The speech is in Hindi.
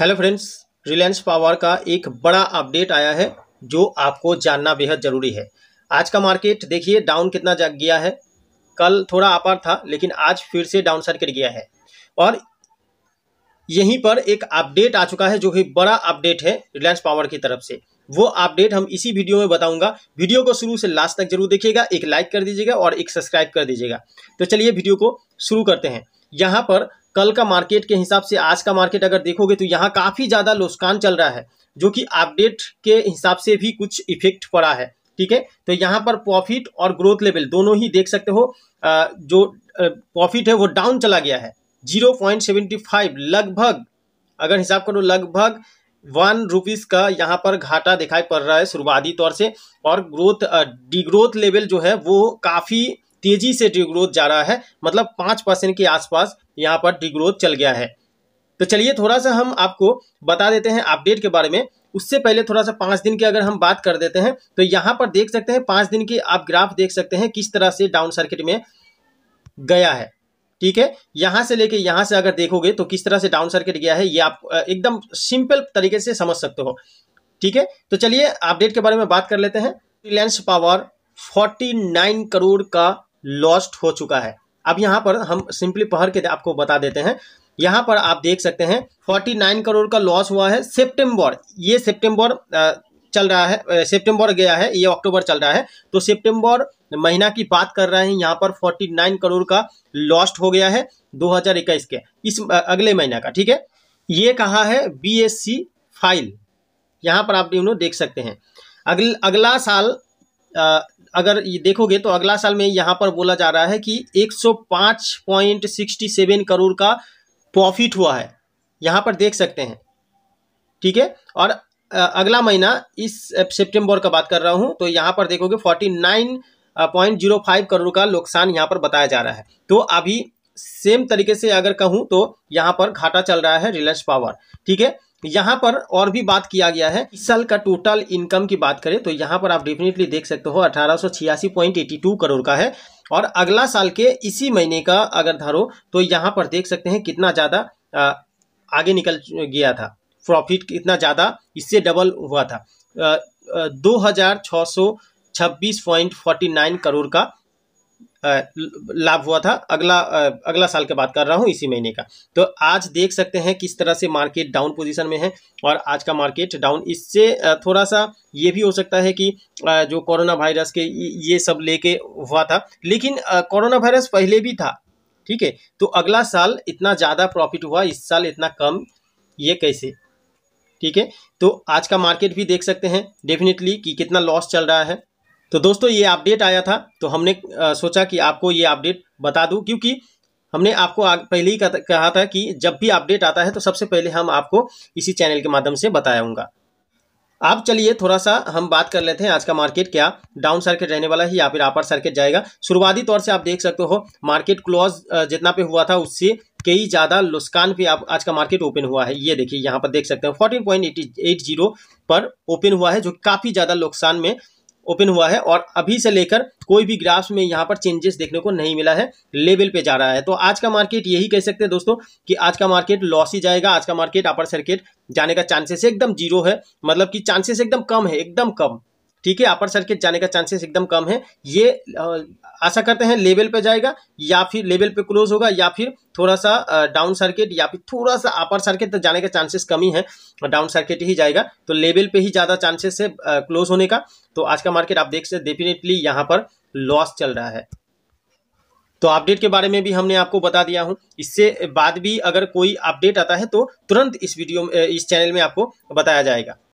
हेलो फ्रेंड्स रिलायंस पावर का एक बड़ा अपडेट आया है जो आपको जानना बेहद ज़रूरी है आज का मार्केट देखिए डाउन कितना जाग गया है कल थोड़ा अपार था लेकिन आज फिर से डाउन सर्किट गया है और यहीं पर एक अपडेट आ चुका है जो कि बड़ा अपडेट है रिलायंस पावर की तरफ से वो अपडेट हम इसी वीडियो में बताऊंगा वीडियो को शुरू से लास्ट तक जरूर देखिएगा एक लाइक कर दीजिएगा और एक सब्सक्राइब कर दीजिएगा तो चलिए वीडियो को शुरू करते हैं यहाँ पर कल का मार्केट के हिसाब से आज का मार्केट अगर देखोगे तो यहाँ काफ़ी ज़्यादा नुकसान चल रहा है जो कि अपडेट के हिसाब से भी कुछ इफेक्ट पड़ा है ठीक है तो यहाँ पर प्रॉफिट और ग्रोथ लेवल दोनों ही देख सकते हो जो प्रॉफिट है वो डाउन चला गया है जीरो पॉइंट सेवेंटी फाइव लगभग अगर हिसाब करो लगभग वन रुपीज़ का यहाँ पर घाटा दिखाई पड़ रहा है शुरुआती तौर से और ग्रोथ डिग्रोथ लेवल जो है वो काफ़ी तेजी से डिग्रोथ जा रहा है मतलब पांच परसेंट के आसपास यहाँ पर डिग्रोथ चल गया है तो चलिए थोड़ा सा हम आपको बता देते हैं अपडेट के बारे में उससे पहले थोड़ा सा पाँच दिन की अगर हम बात कर देते हैं तो यहाँ पर देख सकते हैं पाँच दिन की आप ग्राफ देख सकते हैं किस तरह से डाउन सर्किट में गया है ठीक है यहाँ से लेके यहाँ से अगर देखोगे तो किस तरह से डाउन सर्किट गया है ये आप एकदम सिंपल तरीके से समझ सकते हो ठीक है तो चलिए अपडेट के बारे में बात कर लेते हैं रिलायंस पावर 49 करोड़ का लॉस्ट हो चुका है अब यहाँ पर हम सिंपली पढ़ के आपको बता देते हैं यहाँ पर आप देख सकते हैं 49 करोड़ का लॉस हुआ है सितंबर ये सितंबर चल रहा है सितंबर गया है ये अक्टूबर चल रहा है तो सितंबर महीना की बात कर रहे हैं यहाँ पर 49 करोड़ का लॉस्ट हो गया है 2021 के इस अगले महीना का ठीक है ये कहा है बीएससी फाइल यहाँ पर आप देख सकते हैं अगल अगला साल अगर देखोगे तो अगला साल में यहाँ पर बोला जा रहा है कि 105.67 करोड़ का प्रॉफिट हुआ है यहाँ पर देख सकते हैं ठीक है और अगला महीना इस सितंबर का बात कर रहा हूँ तो यहाँ पर देखोगे 49.05 करोड़ का नुकसान यहाँ पर बताया जा रहा है तो अभी सेम तरीके से अगर कहूँ तो यहाँ पर घाटा चल रहा है रिलायंस पावर ठीक है यहाँ पर और भी बात किया गया है इस साल का टोटल इनकम की बात करें तो यहाँ पर आप डेफिनेटली देख सकते हो अठारह करोड़ का है और अगला साल के इसी महीने का अगर धारो तो यहाँ पर देख सकते हैं कितना ज़्यादा आगे निकल गया था प्रॉफिट कितना ज़्यादा इससे डबल हुआ था दो हज़ार छः सौ छब्बीस पॉइंट फोर्टी नाइन करोड़ का लाभ हुआ था अगला अगला साल के बात कर रहा हूँ इसी महीने का तो आज देख सकते हैं किस तरह से मार्केट डाउन पोजीशन में है और आज का मार्केट डाउन इससे थोड़ा सा ये भी हो सकता है कि जो कोरोना वायरस के ये सब लेके हुआ था लेकिन कोरोना वायरस पहले भी था ठीक है तो अगला साल इतना ज़्यादा प्रॉफिट हुआ इस साल इतना कम ये कैसे ठीक है तो आज का मार्केट भी देख सकते हैं डेफिनेटली कि कितना लॉस चल रहा है तो दोस्तों ये अपडेट आया था तो हमने सोचा कि आपको ये अपडेट बता दूँ क्योंकि हमने आपको पहले ही कहा था कि जब भी अपडेट आता है तो सबसे पहले हम आपको इसी चैनल के माध्यम से बताऊँगा आप चलिए थोड़ा सा हम बात कर लेते हैं आज का मार्केट क्या डाउन सर्किट रहने वाला है या फिर अपर सर्किट जाएगा शुरुआती तौर से आप देख सकते हो मार्केट क्लोज जितना पे हुआ था उससे कई ज़्यादा नुकसान पे आप आज का मार्केट ओपन हुआ है ये देखिए यहाँ पर देख सकते हैं फोर्टीन पॉइंट एट जीरो पर ओपन हुआ है जो काफ़ी ज़्यादा नुकसान में ओपन हुआ है और अभी से लेकर कोई भी ग्राफ्स में यहाँ पर चेंजेस देखने को नहीं मिला है लेवल पे जा रहा है तो आज का मार्केट यही कह सकते हैं दोस्तों कि आज का मार्केट लॉस ही जाएगा आज का मार्केट अपर सर्किट जाने का चांसेस एकदम जीरो है मतलब कि चांसेस एकदम कम है एकदम कम ठीक है अपर सर्किट जाने का चांसेस एकदम कम है ये आशा करते हैं लेवल पे जाएगा या फिर लेवल पे क्लोज होगा या फिर थोड़ा सा डाउन सर्किट या फिर थोड़ा सा अपर सर्किट जाने का चांसेस कम ही है डाउन सर्किट ही जाएगा तो लेवल पे ही ज़्यादा चांसेस है क्लोज होने का तो आज का मार्केट आप देख सकते डेफिनेटली यहाँ पर लॉस चल रहा है तो अपडेट के बारे में भी हमने आपको बता दिया हूँ इससे बाद भी अगर कोई अपडेट आता है तो तुरंत इस वीडियो इस चैनल में आपको बताया जाएगा